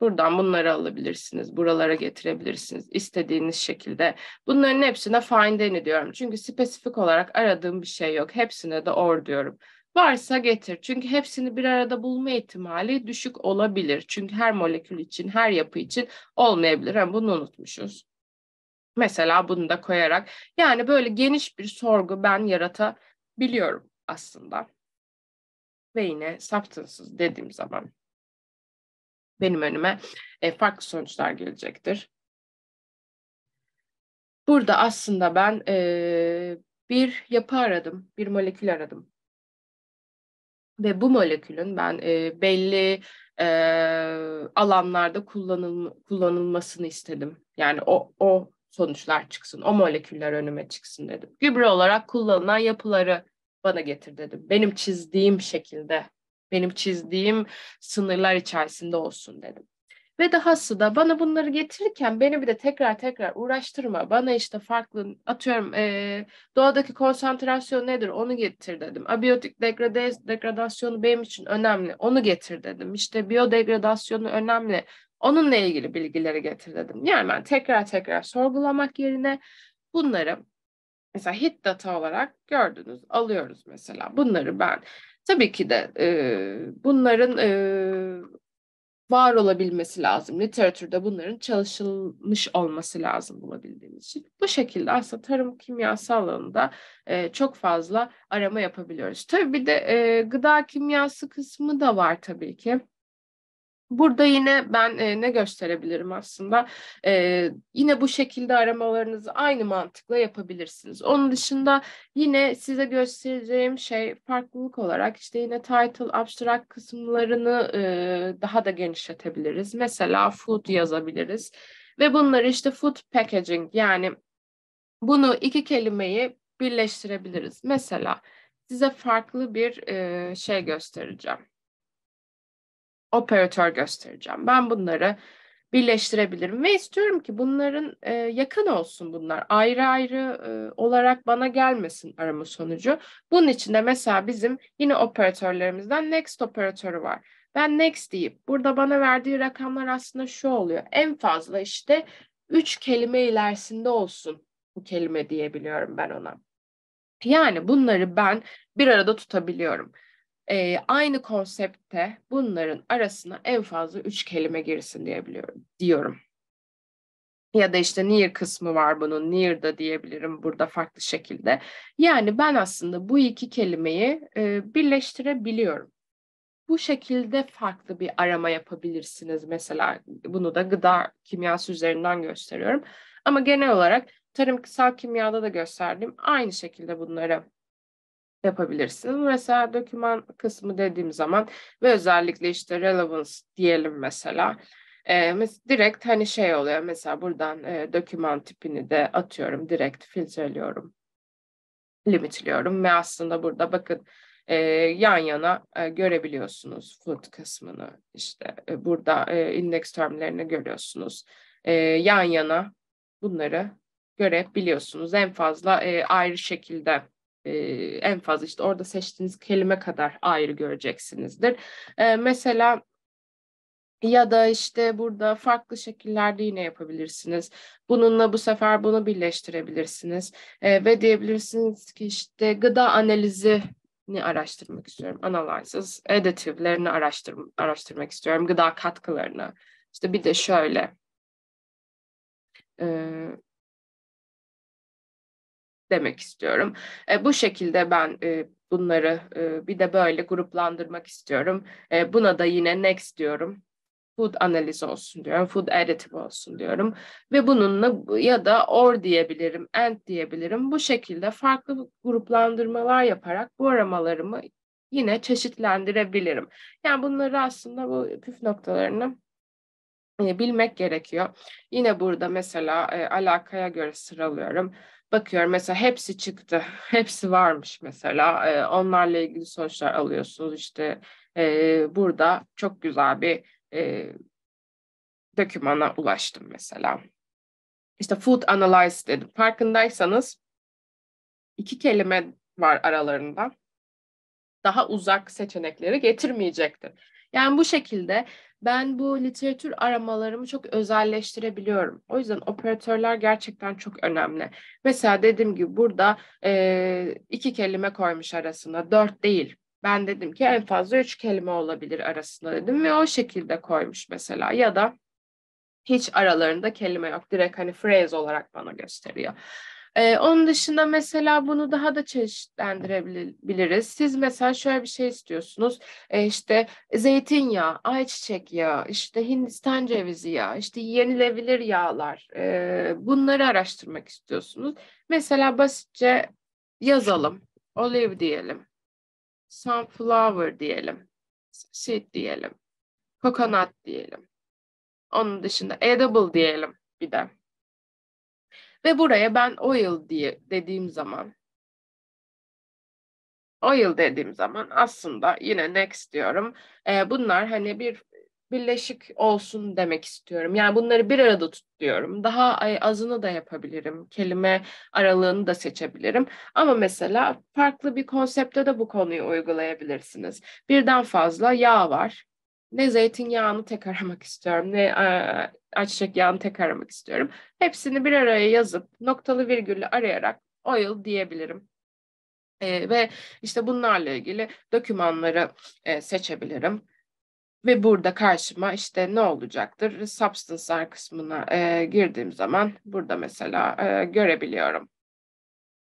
Buradan bunları alabilirsiniz, buralara getirebilirsiniz istediğiniz şekilde. Bunların hepsine find any diyorum. Çünkü spesifik olarak aradığım bir şey yok. Hepsine de or diyorum. Varsa getir. Çünkü hepsini bir arada bulma ihtimali düşük olabilir. Çünkü her molekül için, her yapı için olmayabilir. Hem bunu unutmuşuz. Mesela bunu da koyarak. Yani böyle geniş bir sorgu ben yaratabiliyorum aslında. Ve yine substances dediğim zaman benim önüme e, farklı sonuçlar gelecektir. Burada aslında ben e, bir yapı aradım, bir molekül aradım. Ve bu molekülün ben e, belli e, alanlarda kullanıl, kullanılmasını istedim. Yani o, o sonuçlar çıksın, o moleküller önüme çıksın dedim. Gübre olarak kullanılan yapıları bana getir dedim. Benim çizdiğim şekilde benim çizdiğim sınırlar içerisinde olsun dedim. Ve dahası da bana bunları getirirken beni bir de tekrar tekrar uğraştırma. Bana işte farklı atıyorum e, doğadaki konsantrasyon nedir onu getir dedim. Abiyotik degradasyonu benim için önemli onu getir dedim. İşte biyodegradasyonu önemli onunla ilgili bilgileri getir dedim. Yani ben tekrar tekrar sorgulamak yerine bunları mesela hit data olarak gördünüz alıyoruz mesela. Bunları ben Tabii ki de e, bunların e, var olabilmesi lazım. Literatürde bunların çalışılmış olması lazım bulabildiğimiz için. Bu şekilde aslında tarım kimyasal alanında e, çok fazla arama yapabiliyoruz. Tabii bir de e, gıda kimyası kısmı da var tabii ki. Burada yine ben e, ne gösterebilirim aslında? E, yine bu şekilde aramalarınızı aynı mantıkla yapabilirsiniz. Onun dışında yine size göstereceğim şey farklılık olarak işte yine title, abstract kısımlarını e, daha da genişletebiliriz. Mesela food yazabiliriz ve bunları işte food packaging yani bunu iki kelimeyi birleştirebiliriz. Mesela size farklı bir e, şey göstereceğim operatör göstereceğim. Ben bunları birleştirebilirim ve istiyorum ki bunların e, yakın olsun bunlar. Ayrı ayrı e, olarak bana gelmesin arama sonucu. Bunun içinde mesela bizim yine operatörlerimizden next operatörü var. Ben next deyip burada bana verdiği rakamlar aslında şu oluyor. En fazla işte 3 kelime ilerisinde olsun bu kelime diyebiliyorum ben ona. Yani bunları ben bir arada tutabiliyorum e, aynı konsepte bunların arasına en fazla üç kelime girsin diyebiliyorum diyorum. Ya da işte near kısmı var bunun, near da diyebilirim burada farklı şekilde. Yani ben aslında bu iki kelimeyi e, birleştirebiliyorum. Bu şekilde farklı bir arama yapabilirsiniz. Mesela bunu da gıda kimyası üzerinden gösteriyorum. Ama genel olarak tarımsal kimyada da gösterdiğim aynı şekilde bunları yapabilirsiniz. Mesela doküman kısmı dediğim zaman ve özellikle işte relevance diyelim mesela. E, direkt hani şey oluyor mesela buradan e, doküman tipini de atıyorum direkt filtreliyorum limitliyorum ve aslında burada bakın e, yan yana e, görebiliyorsunuz food kısmını işte e, burada e, indeks termlerini görüyorsunuz e, yan yana bunları görebiliyorsunuz en fazla e, ayrı şekilde en fazla işte orada seçtiğiniz kelime kadar ayrı göreceksinizdir. mesela ya da işte burada farklı şekillerde yine yapabilirsiniz. Bununla bu sefer bunu birleştirebilirsiniz. ve diyebilirsiniz ki işte gıda analizi ni araştırmak istiyorum. Analysis, additivelerini araştır, araştırmak istiyorum. Gıda katkılarını. İşte bir de şöyle demek istiyorum. E, bu şekilde ben e, bunları e, bir de böyle gruplandırmak istiyorum. E, buna da yine next diyorum. Food analiz olsun diyorum. Food additive olsun diyorum. Ve bununla ya da or diyebilirim, and diyebilirim. Bu şekilde farklı gruplandırmalar yaparak bu aramalarımı yine çeşitlendirebilirim. Yani bunları aslında bu püf noktalarını e, bilmek gerekiyor. Yine burada mesela e, alakaya göre sıralıyorum bakıyorum mesela hepsi çıktı. Hepsi varmış mesela. E, onlarla ilgili sonuçlar alıyorsunuz. işte. e, burada çok güzel bir e, dokümana ulaştım mesela. İşte food analyze dedim. Farkındaysanız iki kelime var aralarında. Daha uzak seçenekleri getirmeyecektir. Yani bu şekilde ben bu literatür aramalarımı çok özelleştirebiliyorum. O yüzden operatörler gerçekten çok önemli. Mesela dediğim gibi burada e, iki kelime koymuş arasına, dört değil. Ben dedim ki en fazla üç kelime olabilir arasında dedim ve o şekilde koymuş mesela. Ya da hiç aralarında kelime yok. Direkt hani phrase olarak bana gösteriyor. Ee, onun dışında mesela bunu daha da çeşitlendirebiliriz. Siz mesela şöyle bir şey istiyorsunuz. Ee, işte zeytinyağı, ayçiçek yağı, işte Hindistan cevizi yağı, işte yenilebilir yağlar. Ee, bunları araştırmak istiyorsunuz. Mesela basitçe yazalım. Olive diyelim. Sunflower diyelim. Seed diyelim. Coconut diyelim. Onun dışında edible diyelim bir de. Ve buraya ben o yıl diye dediğim zaman o yıl dediğim zaman aslında yine next diyorum. E, bunlar hani bir birleşik olsun demek istiyorum. Yani bunları bir arada tut diyorum. Daha azını da yapabilirim. Kelime aralığını da seçebilirim. Ama mesela farklı bir konsepte de bu konuyu uygulayabilirsiniz. Birden fazla yağ var ne zeytinyağını tek aramak istiyorum ne açacak yağını tek aramak istiyorum. Hepsini bir araya yazıp noktalı virgülle arayarak o yıl diyebilirim. E, ve işte bunlarla ilgili dokümanları e, seçebilirim. Ve burada karşıma işte ne olacaktır? Substance'lar kısmına e, girdiğim zaman burada mesela e, görebiliyorum.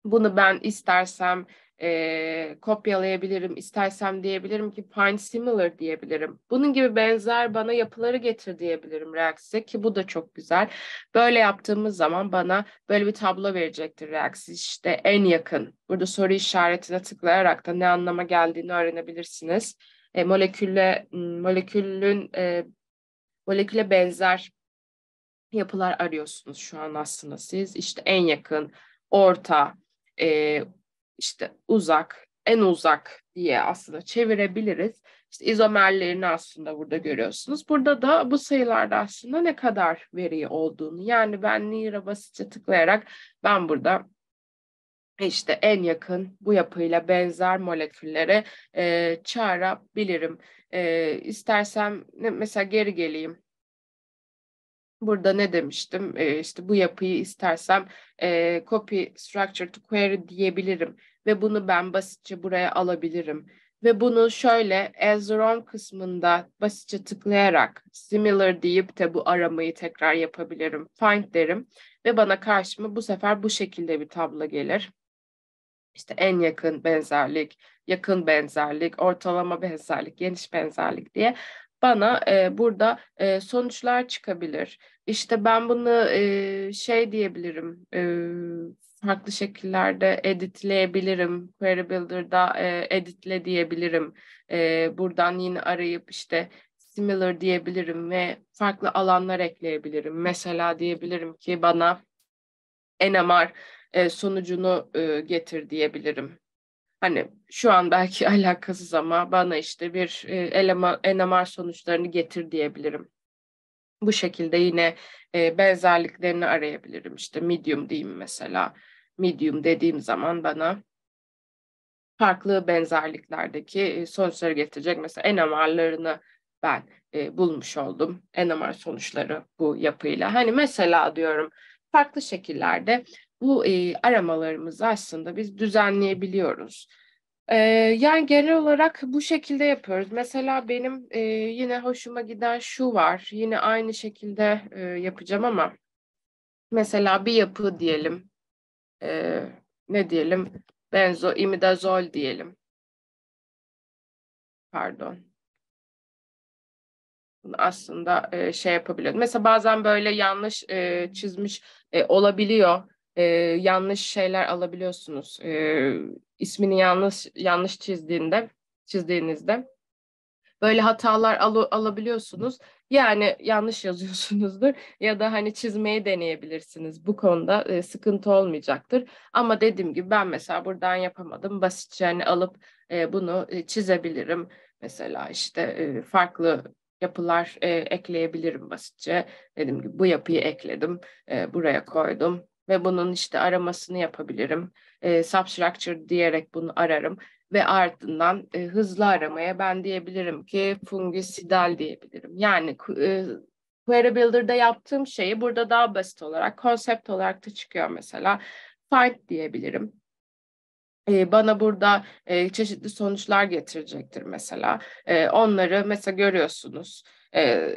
Bunu ben istersem e, kopyalayabilirim, istersem diyebilirim ki find similar diyebilirim. Bunun gibi benzer bana yapıları getir diyebilirim Reax'e ki bu da çok güzel. Böyle yaptığımız zaman bana böyle bir tablo verecektir Reax. İşte en yakın. Burada soru işaretine tıklayarak da ne anlama geldiğini öğrenebilirsiniz. E, molekülle molekülün e, moleküle benzer yapılar arıyorsunuz şu an aslında siz. İşte en yakın, orta, e, işte uzak, en uzak diye aslında çevirebiliriz. İşte izomerlerini aslında burada görüyorsunuz. Burada da bu sayılarda aslında ne kadar veri olduğunu yani ben NIR'a basitçe tıklayarak ben burada işte en yakın bu yapıyla benzer moleküllere e, çağırabilirim. E, istersem mesela geri geleyim Burada ne demiştim? E, işte bu yapıyı istersem e, copy structure to query diyebilirim ve bunu ben basitçe buraya alabilirim. Ve bunu şöyle as wrong kısmında basitçe tıklayarak similar deyip de bu aramayı tekrar yapabilirim. Find derim ve bana karşıma bu sefer bu şekilde bir tablo gelir. İşte en yakın benzerlik, yakın benzerlik, ortalama benzerlik, geniş benzerlik diye bana e, burada e, sonuçlar çıkabilir. İşte ben bunu e, şey diyebilirim, e, farklı şekillerde editleyebilirim. Query Builder'da e, editle diyebilirim. E, buradan yine arayıp işte similar diyebilirim ve farklı alanlar ekleyebilirim. Mesela diyebilirim ki bana NMR e, sonucunu e, getir diyebilirim hani şu an belki alakasız ama bana işte bir e, elema, NMR sonuçlarını getir diyebilirim. Bu şekilde yine e, benzerliklerini arayabilirim. İşte medium diyeyim mesela. Medium dediğim zaman bana farklı benzerliklerdeki e, sonuçları getirecek. Mesela NMR'larını ben e, bulmuş oldum. NMR sonuçları bu yapıyla. Hani mesela diyorum farklı şekillerde bu e, aramalarımızı aslında biz düzenleyebiliyoruz. E, yani genel olarak bu şekilde yapıyoruz. Mesela benim e, yine hoşuma giden şu var. Yine aynı şekilde e, yapacağım ama mesela bir yapı diyelim. E, ne diyelim? Benzo, imidazol diyelim. Pardon. aslında şey yapabiliyor. Mesela bazen böyle yanlış çizmiş e, olabiliyor e, yanlış şeyler alabiliyorsunuz. E, ismini yanlış yanlış çizdiğinde çizdiğinizde böyle hatalar al- alabiliyorsunuz. Yani yanlış yazıyorsunuzdur ya da hani çizmeyi deneyebilirsiniz. Bu konuda e, sıkıntı olmayacaktır. Ama dediğim gibi ben mesela buradan yapamadım. Basitçe hani alıp e, bunu e, çizebilirim. Mesela işte e, farklı yapılar e, ekleyebilirim basitçe. Dediğim gibi bu yapıyı ekledim, e, buraya koydum ve bunun işte aramasını yapabilirim. E, substructure diyerek bunu ararım ve ardından e, hızlı aramaya ben diyebilirim ki fungisidal diyebilirim. Yani e, Query Builder'da yaptığım şeyi burada daha basit olarak, konsept olarak da çıkıyor mesela. Find diyebilirim. Ee, bana burada e, çeşitli sonuçlar getirecektir mesela. E, onları mesela görüyorsunuz. E,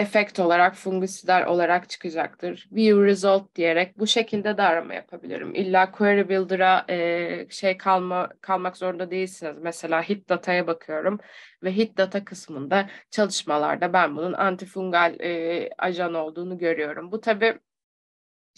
efekt olarak, fungisidler olarak çıkacaktır. View result diyerek bu şekilde de arama yapabilirim. İlla query builder'a e, şey kalma, kalmak zorunda değilsiniz. Mesela hit data'ya bakıyorum ve hit data kısmında çalışmalarda ben bunun antifungal e, ajan olduğunu görüyorum. Bu tabii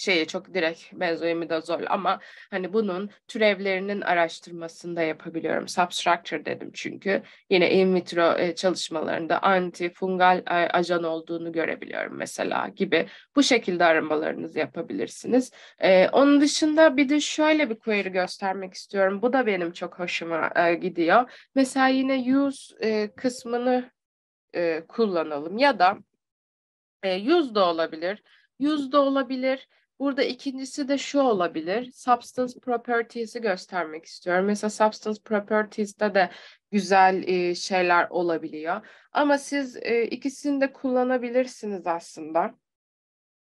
şeyi çok direkt benzoimidazol ama hani bunun türevlerinin araştırmasında yapabiliyorum. Substructure dedim çünkü yine in vitro e, çalışmalarında antifungal e, ajan olduğunu görebiliyorum mesela gibi. Bu şekilde aramalarınızı yapabilirsiniz. Ee, onun dışında bir de şöyle bir query göstermek istiyorum. Bu da benim çok hoşuma e, gidiyor. Mesela yine use e, kısmını e, kullanalım ya da e, yüz de olabilir, yüz de olabilir. Burada ikincisi de şu olabilir. Substance properties'i göstermek istiyorum. Mesela substance properties'te de güzel e, şeyler olabiliyor. Ama siz e, ikisini de kullanabilirsiniz aslında.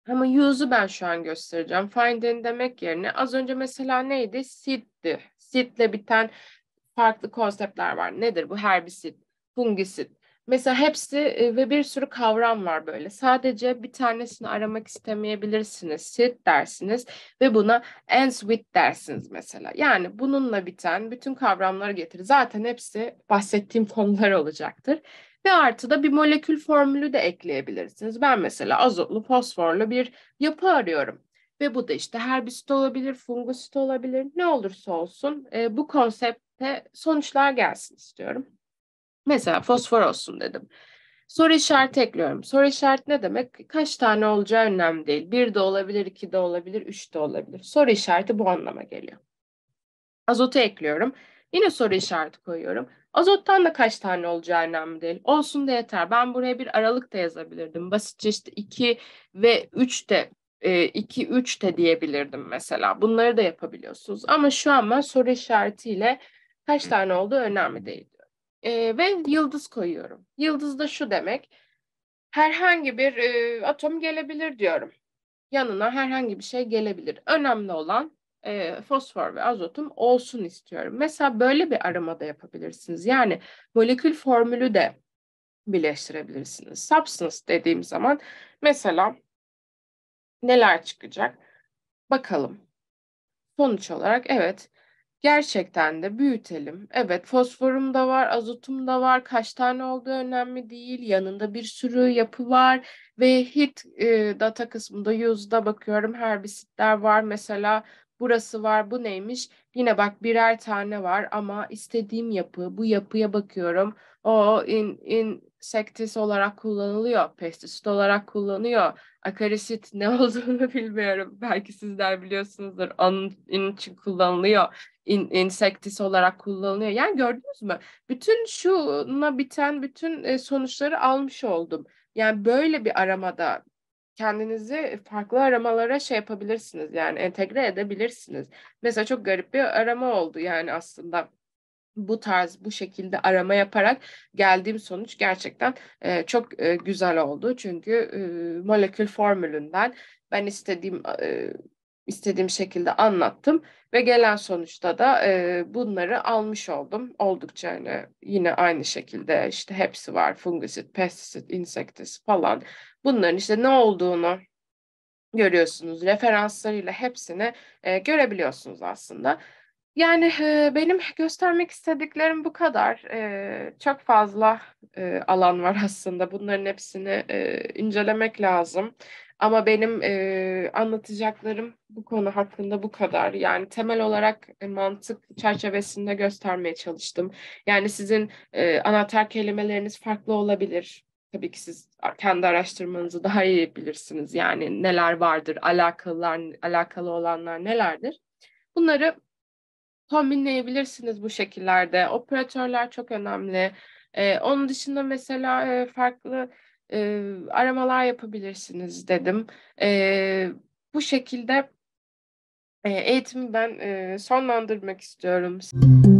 Ama use'u ben şu an göstereceğim. finding demek yerine az önce mesela neydi? Seed'di. Seed'le biten farklı konseptler var. Nedir bu? Herbisit, fungisit. Mesela hepsi e, ve bir sürü kavram var böyle. Sadece bir tanesini aramak istemeyebilirsiniz. Sit dersiniz ve buna ends with dersiniz mesela. Yani bununla biten bütün kavramları getir. Zaten hepsi bahsettiğim konular olacaktır. Ve artı da bir molekül formülü de ekleyebilirsiniz. Ben mesela azotlu fosforlu bir yapı arıyorum. Ve bu da işte herbisit olabilir, fungusit olabilir, ne olursa olsun e, bu konsepte sonuçlar gelsin istiyorum. Mesela fosfor olsun dedim. Soru işareti ekliyorum. Soru işareti ne demek? Kaç tane olacağı önemli değil. Bir de olabilir, iki de olabilir, üç de olabilir. Soru işareti bu anlama geliyor. Azotu ekliyorum. Yine soru işareti koyuyorum. Azottan da kaç tane olacağı önemli değil. Olsun da yeter. Ben buraya bir aralık da yazabilirdim. Basitçe işte 2 ve 3 de 2, e, 3 de diyebilirdim mesela. Bunları da yapabiliyorsunuz. Ama şu an ben soru işaretiyle kaç tane olduğu önemli değil e, ve yıldız koyuyorum. Yıldız da şu demek, herhangi bir e, atom gelebilir diyorum. Yanına herhangi bir şey gelebilir. Önemli olan e, fosfor ve azotum olsun istiyorum. Mesela böyle bir arama da yapabilirsiniz. Yani molekül formülü de birleştirebilirsiniz. Substance dediğim zaman mesela neler çıkacak? Bakalım. Sonuç olarak evet gerçekten de büyütelim. Evet fosforum da var, azotum da var. Kaç tane olduğu önemli değil. Yanında bir sürü yapı var ve hit e, data kısmında yüzde bakıyorum Her bir sitler var. Mesela burası var bu neymiş yine bak birer tane var ama istediğim yapı bu yapıya bakıyorum o in, insektis olarak kullanılıyor pestisit olarak kullanıyor akarisit ne olduğunu bilmiyorum belki sizler biliyorsunuzdur onun, için kullanılıyor in, insektis olarak kullanılıyor yani gördünüz mü bütün şuna biten bütün e, sonuçları almış oldum yani böyle bir aramada kendinizi farklı aramalara şey yapabilirsiniz yani entegre edebilirsiniz. Mesela çok garip bir arama oldu yani aslında bu tarz bu şekilde arama yaparak geldiğim sonuç gerçekten e, çok e, güzel oldu. Çünkü e, molekül formülünden ben istediğim e, istediğim şekilde anlattım ve gelen sonuçta da e, bunları almış oldum. Oldukça hani yine aynı şekilde işte hepsi var fungisit, pestisit, insektis falan bunların işte ne olduğunu görüyorsunuz. Referanslarıyla hepsini e, görebiliyorsunuz aslında. Yani e, benim göstermek istediklerim bu kadar. E, çok fazla e, alan var aslında. Bunların hepsini e, incelemek lazım. Ama benim e, anlatacaklarım bu konu hakkında bu kadar. Yani temel olarak e, mantık çerçevesinde göstermeye çalıştım. Yani sizin e, anahtar kelimeleriniz farklı olabilir tabii ki siz kendi araştırmanızı daha iyi bilirsiniz. Yani neler vardır, alakalılar, alakalı olanlar nelerdir? Bunları kombinleyebilirsiniz bu şekillerde. Operatörler çok önemli. Ee, onun dışında mesela e, farklı e, aramalar yapabilirsiniz dedim. E, bu şekilde e, eğitimi ben e, sonlandırmak istiyorum. Müzik